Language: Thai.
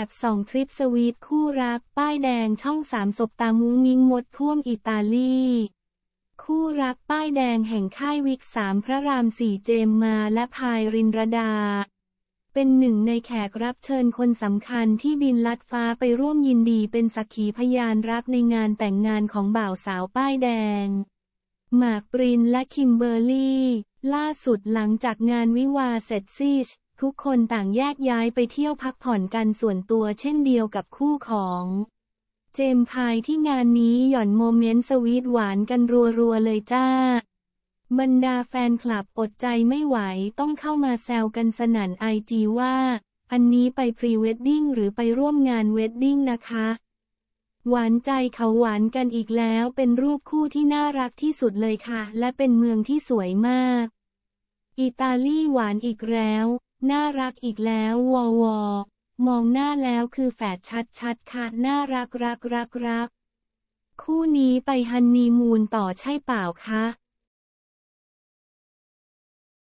แอบส่องทริปสวีทคู่รักป้ายแดงช่องสามศพตามุ้งมิงมดท่วมอิตาลี คู่รักป้ายแดงแห่งค่ายวิกสามพระรามสี่เจมมาและพายรินรดา เป็นหนึ่งในแขกรับเชิญคนสำคัญที่บินลัดฟ้าไปร่วมยินดีเป็นสักขีพยานรักในงานแต่งงานของบ่าวสาวป้ายแดง หมากปรินและคิมเบอร์รี่ ล่าสุดหลังจากงานวิวาเสร็จสิ้นทุกคนต่างแยกย้ายไปเที่ยวพักผ่อนกันส่วนตัวเช่นเดียวกับคู่ของ เจมพายที่งานนี้หย่อนโมเมนต์สวีทหวานกันรัวๆเลยจ้าบรรดาแฟนคลับอดใจไม่ไหวต้องเข้ามาแซวกันสนั่นไอจีว่า อันนี้ไปพรีเวดดิ้งหรือไปร่วมงานเวดดิ้งนะคะ หวานใจเขาหวานกันอีกแล้วเป็นรูปคู่ที่น่ารักที่สุดเลยค่ะ และเป็นเมืองที่สวยมาก อิตาลีหวานอีกแล้วน่ารักอีกแล้ววอวอมองหน้าแล้วคือแฝดชัดชัด ค่ะ น่ารักรักรักรักคู่นี้ไปฮันนีมูนต่อใช่เปล่าคะ